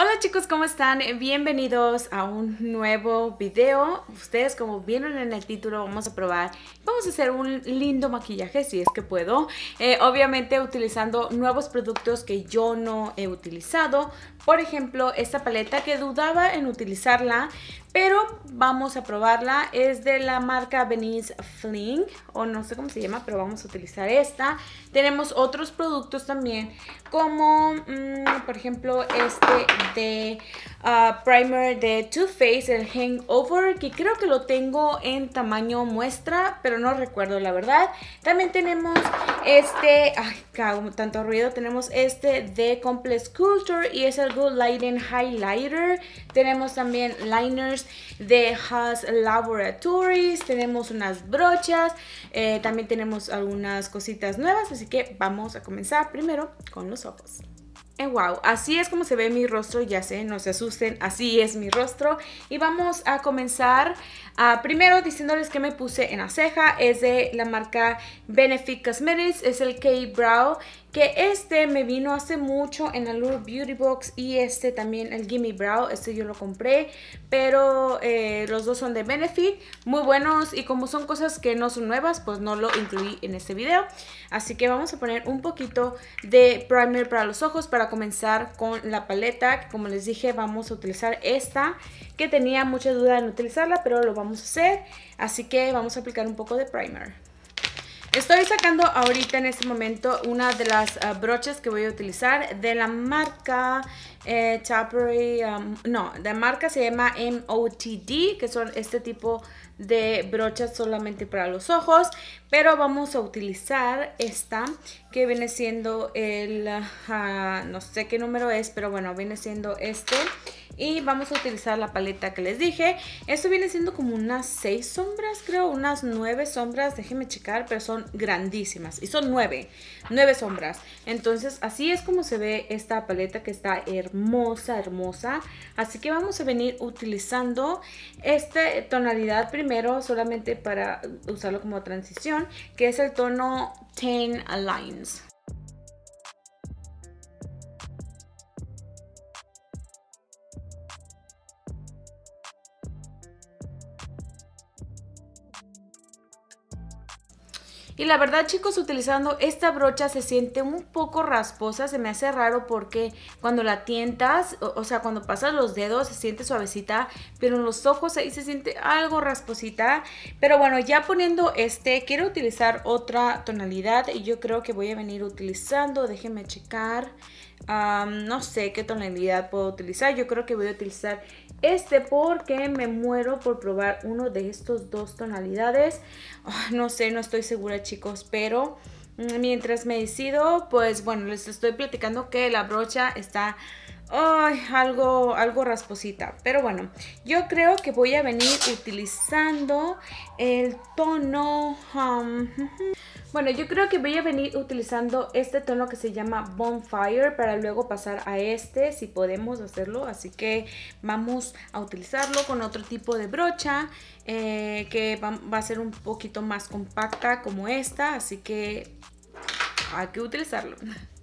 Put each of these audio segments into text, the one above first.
Hola chicos, ¿cómo están? Bienvenidos a un nuevo video. Ustedes como vieron en el título, vamos a probar, vamos a hacer un lindo maquillaje si es que puedo. Eh, obviamente utilizando nuevos productos que yo no he utilizado, por ejemplo, esta paleta que dudaba en utilizarla, pero vamos a probarla. Es de la marca Venice Fling, o no sé cómo se llama, pero vamos a utilizar esta. Tenemos otros productos también, como mm, por ejemplo este de primer de Too Faced, el Hangover, que creo que lo tengo en tamaño muestra, pero no recuerdo la verdad. También tenemos este, ay, cago, tanto ruido, tenemos este de Complex Culture y es el Good Lighting Highlighter. Tenemos también liners de Haas Laboratories, tenemos unas brochas, eh, también tenemos algunas cositas nuevas, así que vamos a comenzar primero con los ojos. Eh, wow, así es como se ve mi rostro, ya sé, no se asusten, así es mi rostro. Y vamos a comenzar ah, primero diciéndoles que me puse en la ceja, es de la marca Benefit Cosmetics, es el K-Brow que este me vino hace mucho en la Lure Beauty Box y este también, el Gimme Brow, este yo lo compré, pero eh, los dos son de Benefit, muy buenos y como son cosas que no son nuevas, pues no lo incluí en este video. Así que vamos a poner un poquito de primer para los ojos para comenzar con la paleta, como les dije vamos a utilizar esta, que tenía mucha duda en utilizarla, pero lo vamos a hacer, así que vamos a aplicar un poco de primer. Estoy sacando ahorita en este momento una de las ah, brochas que voy a utilizar de la marca eh, um, no, la marca se llama MOTD, que son este tipo de brochas solamente para los ojos, pero vamos a utilizar esta que viene siendo el, ah, no sé qué número es, pero bueno, viene siendo este. Y vamos a utilizar la paleta que les dije. Esto viene siendo como unas seis sombras, creo, unas nueve sombras. Déjenme checar, pero son grandísimas. Y son nueve, nueve sombras. Entonces así es como se ve esta paleta que está hermosa, hermosa. Así que vamos a venir utilizando esta tonalidad primero, solamente para usarlo como transición, que es el tono 10. Lines. Y la verdad chicos, utilizando esta brocha se siente un poco rasposa, se me hace raro porque cuando la tientas, o, sea, cuando pasas los dedos se siente suavecita, pero en los ojos ahí se siente algo rasposita. Pero bueno, ya poniendo este, quiero utilizar otra tonalidad y yo creo que voy a venir utilizando, déjenme checar, no sé qué tonalidad puedo utilizar, yo creo que voy a utilizar este porque me muero por probar uno de estos dos tonalidades. Ah, no sé, no estoy segura chicos, pero mm, mientras me decido, pues bueno, les estoy platicando que la brocha está algo, algo rasposita. Pero bueno, yo creo que voy a venir utilizando el tono... Um, bueno, yo creo que voy a venir utilizando este tono que se llama Bonfire para luego pasar a este, si podemos hacerlo. Así que vamos a utilizarlo con otro tipo de brocha eh, que va a ser un poquito más compacta como esta. Así que hay que utilizarlo.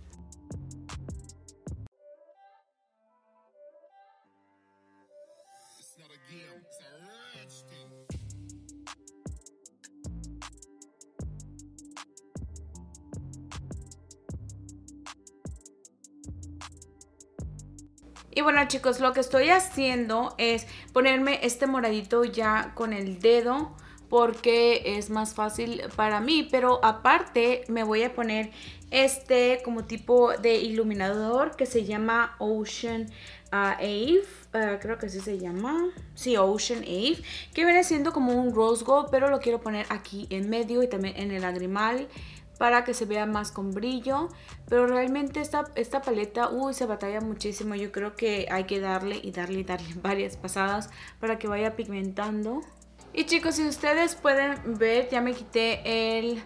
bueno chicos, lo que estoy haciendo es ponerme este moradito ya con el dedo porque es más fácil para mí, pero aparte me voy a poner este como tipo de iluminador que se llama Ocean Ave, ah, ah, creo que así se llama, sí, Ocean Ave, que viene siendo como un rose gold, pero lo quiero poner aquí en medio y también en el lagrimal para que se vea más con brillo. Pero realmente esta, esta paleta, uy, se batalla muchísimo. Yo creo que hay que darle y darle y darle varias pasadas para que vaya pigmentando. Y chicos, si ustedes pueden ver, ya me quité el...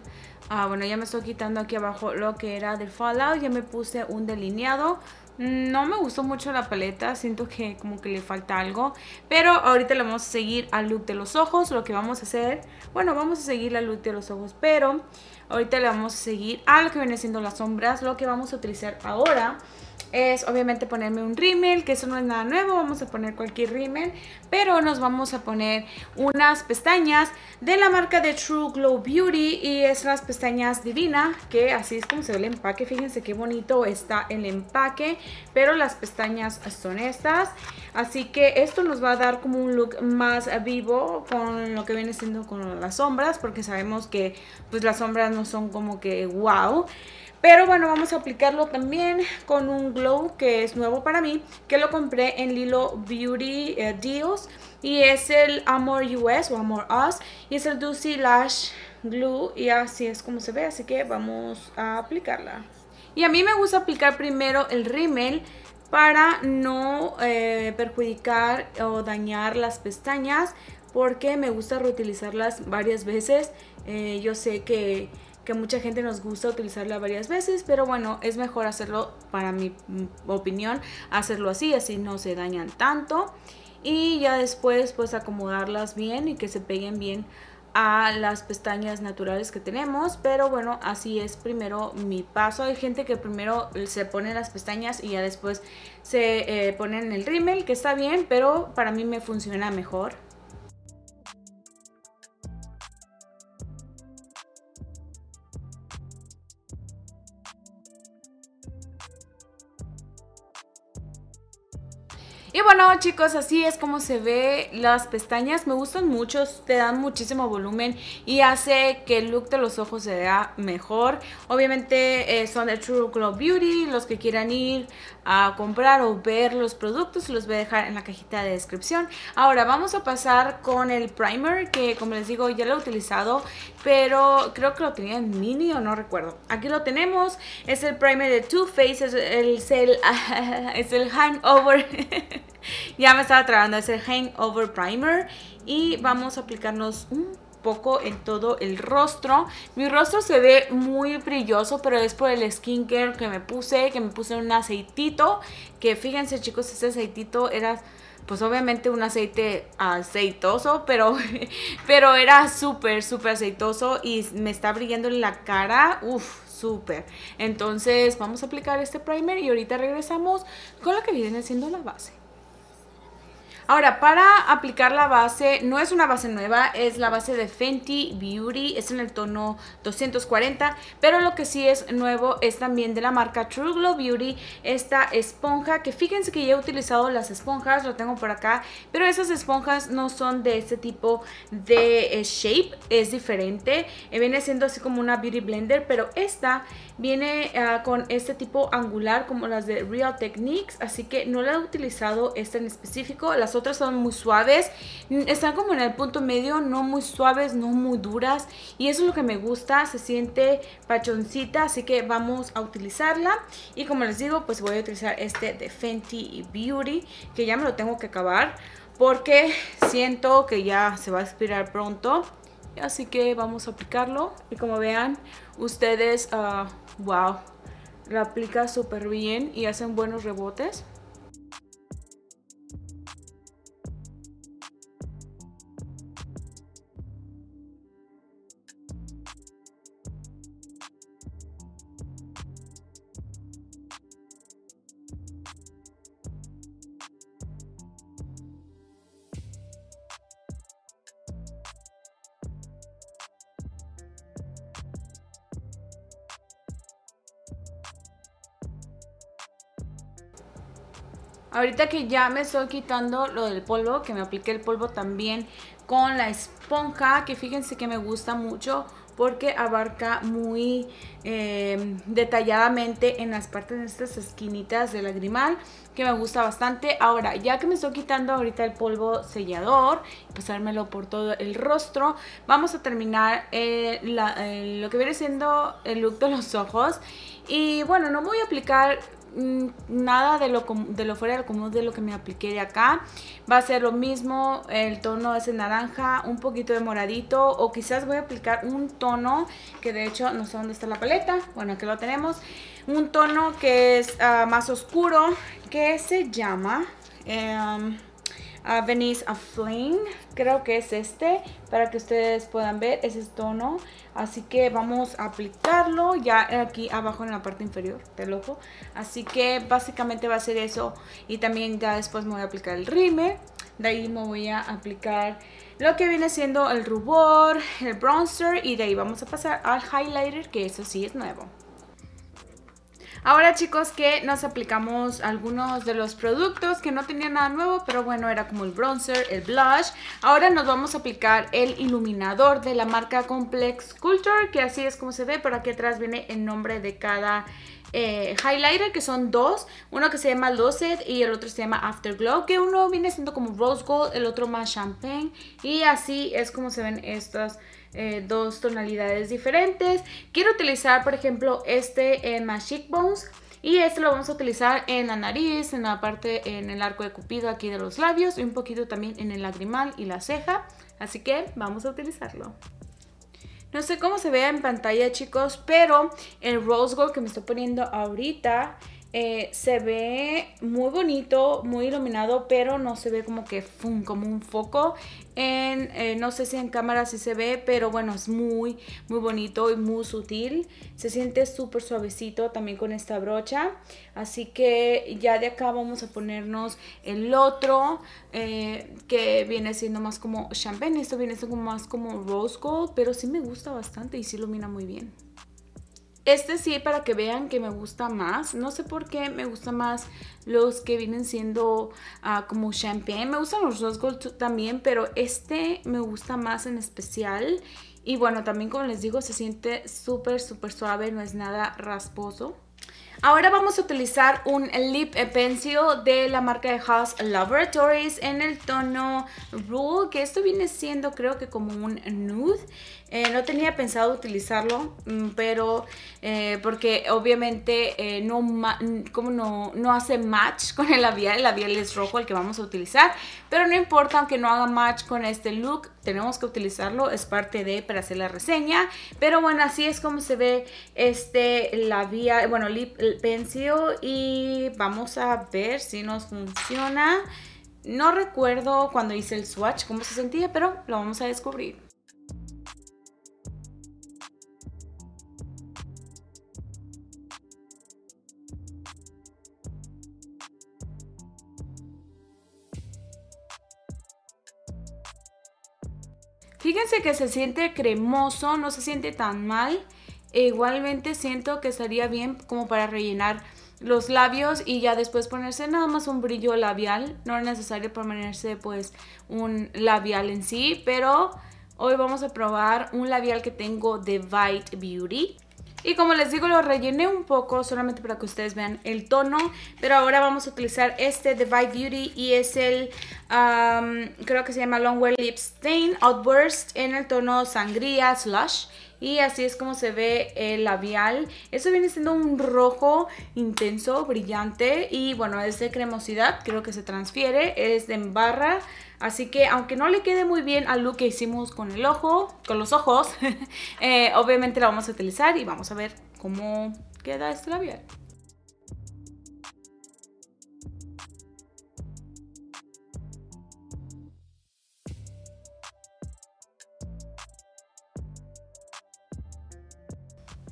Ah, bueno, ya me estoy quitando aquí abajo lo que era del Fallout. Ya me puse un delineado. No me gustó mucho la paleta, siento que como que le falta algo, pero ahorita le vamos a seguir al look de los ojos, lo que vamos a hacer, bueno, vamos a seguir la look de los ojos, pero ahorita le vamos a seguir a lo que viene siendo las sombras, lo que vamos a utilizar ahora es obviamente ponerme un rímel, que eso no es nada nuevo, vamos a poner cualquier rímel, pero nos vamos a poner unas pestañas de la marca de True Glow Beauty y es las pestañas Divina, que así es como se ve el empaque, fíjense qué bonito está el empaque, pero las pestañas son estas, así que esto nos va a dar como un look más vivo con lo que viene siendo con las sombras, porque sabemos que pues las sombras no son como que wow, pero bueno, vamos a aplicarlo también con un glow que es nuevo para mí, que lo compré en Lilo Beauty dios eh, Deals. Y es el Amor US o Amor Us. Y es el Dulcy Lash Glue. Y así es como se ve, así que vamos a aplicarla. Y a mí me gusta aplicar primero el rímel para no eh, perjudicar o dañar las pestañas porque me gusta reutilizarlas varias veces. Eh, yo sé que que mucha gente nos gusta utilizarla varias veces, pero bueno, es mejor hacerlo, para mi opinión, hacerlo así, así no se dañan tanto. Y ya después pues acomodarlas bien y que se peguen bien a las pestañas naturales que tenemos pero bueno así es primero mi paso hay gente que primero se pone las pestañas y ya después se pone eh, ponen el rímel que está bien pero para mí me funciona mejor chicos, así es como se ve las pestañas. Me gustan mucho, te dan muchísimo volumen y hace que el look de los ojos se vea mejor. Obviamente eh, son de True Glow Beauty. Los que quieran ir a comprar o ver los productos los voy a dejar en la cajita de descripción. Ahora vamos a pasar con el primer que como les digo ya lo he utilizado, pero creo que lo tenía en mini o no recuerdo. Aquí lo tenemos. Es el primer de Too Faced, es el, es es el hangover. ya me estaba tratando ese Hangover Primer y vamos a aplicarnos un poco en todo el rostro. Mi rostro se ve muy brilloso, pero es por el skincare que me puse, que me puse un aceitito, que fíjense chicos, ese aceitito era pues obviamente un aceite aceitoso, pero, pero era súper, súper aceitoso y me está brillando en la cara, uff, súper. Entonces vamos a aplicar este primer y ahorita regresamos con lo que viene siendo la base. Ahora, para aplicar la base, no es una base nueva, es la base de Fenty Beauty, es en el tono 240, pero lo que sí es nuevo es también de la marca True Glow Beauty, esta esponja, que fíjense que ya he utilizado las esponjas, lo tengo por acá, pero esas esponjas no son de este tipo de eh, shape, es diferente, eh, viene siendo así como una Beauty Blender, pero esta Viene ah, con este tipo angular como las de Real Techniques, así que no la he utilizado esta en específico. Las otras son muy suaves, están como en el punto medio, no muy suaves, no muy duras. Y eso es lo que me gusta, se siente pachoncita, así que vamos a utilizarla. Y como les digo, pues voy a utilizar este de Fenty Beauty, que ya me lo tengo que acabar porque siento que ya se va a expirar pronto así que vamos a aplicarlo y como vean ustedes ah, wow, la aplica súper bien y hacen buenos rebotes. Ahorita que ya me estoy quitando lo del polvo, que me apliqué el polvo también con la esponja, que fíjense que me gusta mucho porque abarca muy em, detalladamente en las partes de estas esquinitas del lagrimal, que me gusta bastante. Ahora, ya que me estoy quitando ahorita el polvo sellador, y pasármelo por todo el rostro, vamos a terminar eh, eh, lo que viene siendo el look de los ojos. Y bueno, no voy a aplicar Mm, nada de lo, de lo fuera del común de lo que me apliqué de acá. Va a ser lo mismo, el tono es en naranja, un poquito de moradito o quizás voy a aplicar un tono que de hecho no sé dónde está la paleta, bueno aquí lo tenemos. Un tono que es ah, más oscuro que se llama... Em, a ah, Venice a Flame, creo que es este, para que ustedes puedan ver, ese tono. Así que vamos a aplicarlo ya aquí abajo en la parte inferior del ojo. Así que básicamente va a ser eso y también ya después me voy a aplicar el rime, De ahí me voy a aplicar lo que viene siendo el rubor, el bronzer y de ahí vamos a pasar al highlighter que eso sí es nuevo. Ahora chicos que nos aplicamos algunos de los productos que no tenía nada nuevo, pero bueno, era como el bronzer, el blush. Ahora nos vamos a aplicar el iluminador de la marca Complex Culture, que así es como se ve, pero aquí atrás viene el nombre de cada... Eh, highlighter que son dos, uno que se llama Lucid y el otro se llama Afterglow, que uno viene siendo como rose gold, el otro más champagne y así es como se ven estas eh, dos tonalidades diferentes. Quiero utilizar, por ejemplo, este en my cheekbones. Y este lo vamos a utilizar en la nariz, en la parte, en el arco de cupido aquí de los labios y un poquito también en el lagrimal y la ceja. Así que vamos a utilizarlo. No sé cómo se vea en pantalla, chicos, pero el rose gold que me estoy poniendo ahorita eh, se ve muy bonito, muy iluminado, pero no se ve como que como un foco. Eh, no sé si en cámara sí se ve, pero bueno, es muy, muy bonito y muy sutil. Se siente súper suavecito también con esta brocha. Así que ya de acá vamos a ponernos el otro, eh, que viene siendo más como champagne. Esto viene siendo más como rose gold, pero sí me gusta bastante y se ilumina muy bien. Este sí, para que vean que me gusta más. No sé por qué me gusta más los que vienen siendo ah, como champagne. Me gustan los rose gold también, pero este me gusta más en especial. Y bueno, también como les digo, se siente súper, súper suave. No es nada rasposo. Ahora vamos a utilizar un lip pencil de la marca de House Laboratories en el tono Rule, que esto viene siendo creo que como un nude. Eh, no tenía pensado utilizarlo, mm, pero eh, porque obviamente eh, no, como no, hace match con el labial, el labial es rojo el que vamos a utilizar, pero no importa aunque no haga match con este look, tenemos que utilizarlo, es parte de para hacer la reseña, pero bueno, así es como se ve este labial, bueno, lip pencil y vamos a ver si nos funciona. No recuerdo cuando hice el swatch cómo se sentía, pero lo vamos a descubrir. Fíjense que se siente cremoso, no se siente tan mal. E igualmente siento que estaría bien como para rellenar los labios y ya después ponerse nada más un brillo labial. No es necesario ponerse pues un labial en sí, pero hoy vamos a probar un labial que tengo de Bite Beauty. Y como les digo, lo rellené un poco solamente para que ustedes vean el tono. Pero ahora vamos a utilizar este de By Beauty y es el, creo que se llama Longwear Lip Stain Outburst en el tono sangría slush. Y así es como se ve el labial. Eso viene siendo un rojo intenso, brillante. Y bueno, es de cremosidad, creo que se transfiere. Es de barra Así que aunque no le quede muy bien al look que hicimos con el ojo, con los ojos, eh, obviamente la vamos a utilizar y vamos a ver cómo queda este labial.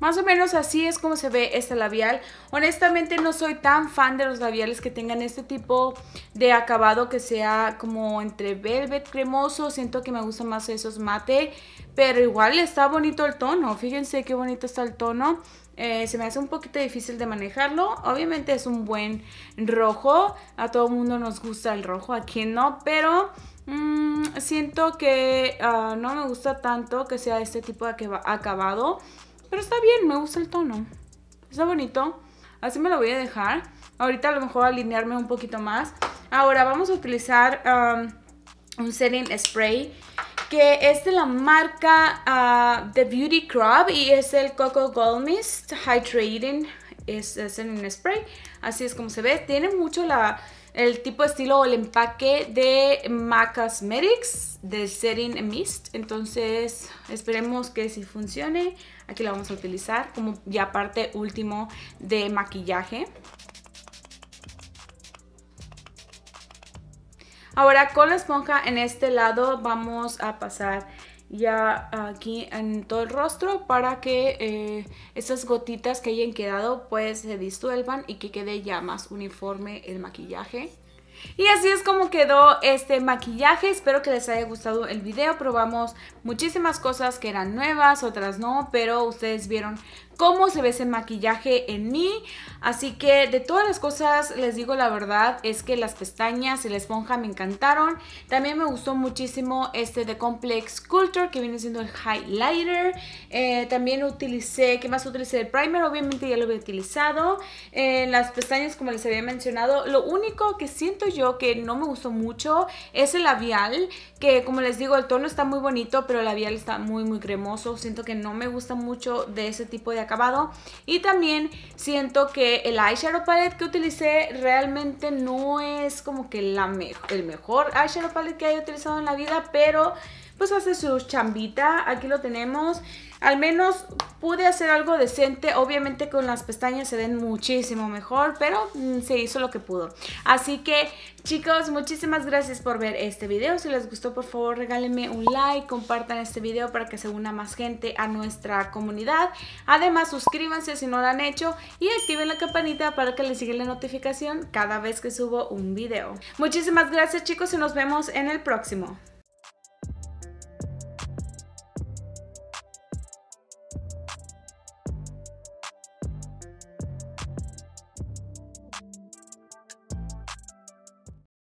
Más o menos así es como se ve este labial. Honestamente no soy tan fan de los labiales que tengan este tipo de acabado que sea como entre velvet cremoso. Siento que me gusta más esos mate, pero igual está bonito el tono. Fíjense qué bonito está el tono. Eh, se me hace un poquito difícil de manejarlo. Obviamente es un buen rojo. A todo mundo nos gusta el rojo, a no, pero mm, siento que ah, no me gusta tanto que sea este tipo de acabado. Pero está bien, me gusta el tono. Está bonito. Así me lo voy a dejar. Ahorita a lo mejor alinearme un poquito más. Ahora vamos a utilizar um, un setting spray que es de la marca uh, The Beauty Crop y es el Coco Gold Mist Hydrating es, es setting spray. Así es como se ve. Tiene mucho el tipo de estilo o el empaque de MAC Cosmetics del Setting Mist. Entonces esperemos que si sí funcione. Aquí lo vamos a utilizar como ya parte último de maquillaje. Ahora con la esponja en este lado vamos a pasar ya aquí en todo el rostro para que eh, esas gotitas que hayan quedado pues se disuelvan y que quede ya más uniforme el maquillaje. Y así es como quedó este maquillaje, espero que les haya gustado el video, probamos muchísimas cosas que eran nuevas, otras no, pero ustedes vieron cómo se ve ese maquillaje en mí, así que de todas las cosas les digo la verdad es que las pestañas y la esponja me encantaron, también me gustó muchísimo este de Complex Culture que viene siendo el highlighter, eh, también utilicé, ¿qué más utilicé? El primer obviamente ya lo había utilizado, eh, las pestañas como les había mencionado, lo único que siento yo que no me gustó mucho es el labial, que como les digo, el tono está muy bonito, pero el labial está muy, muy cremoso. Siento que no me gusta mucho de ese tipo de acabado. Y también siento que el eyeshadow palette que utilicé realmente no es como que la el mejor eyeshadow palette que haya utilizado en la vida, pero pues hace su chambita. Aquí lo tenemos al menos pude hacer algo decente. Obviamente con las pestañas se ven muchísimo mejor, pero mm, se hizo lo que pudo. Así que chicos, muchísimas gracias por ver este video. Si les gustó, por favor, regálenme un like, compartan este video para que se una más gente a nuestra comunidad. Además, suscríbanse si no lo han hecho y activen la campanita para que les siga la notificación cada vez que subo un video. Muchísimas gracias chicos y nos vemos en el próximo.